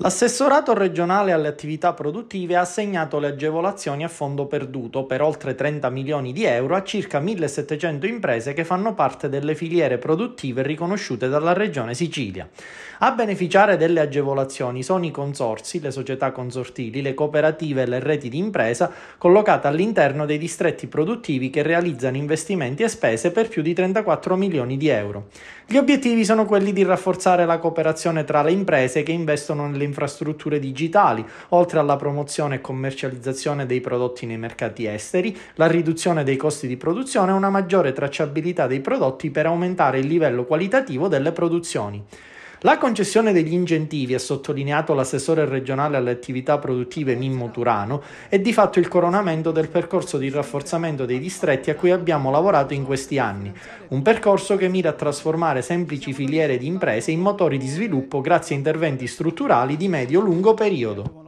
L'assessorato regionale alle attività produttive ha assegnato le agevolazioni a fondo perduto per oltre 30 milioni di euro a circa 1700 imprese che fanno parte delle filiere produttive riconosciute dalla Regione Sicilia. A beneficiare delle agevolazioni sono i consorsi, le società consortili, le cooperative e le reti di impresa collocate all'interno dei distretti produttivi che realizzano investimenti e spese per più di 34 milioni di euro. Gli obiettivi sono quelli di rafforzare la cooperazione tra le imprese che investono nelle infrastrutture digitali, oltre alla promozione e commercializzazione dei prodotti nei mercati esteri, la riduzione dei costi di produzione e una maggiore tracciabilità dei prodotti per aumentare il livello qualitativo delle produzioni. La concessione degli incentivi, ha sottolineato l'assessore regionale alle attività produttive Mimmo Turano, è di fatto il coronamento del percorso di rafforzamento dei distretti a cui abbiamo lavorato in questi anni, un percorso che mira a trasformare semplici filiere di imprese in motori di sviluppo grazie a interventi strutturali di medio-lungo periodo.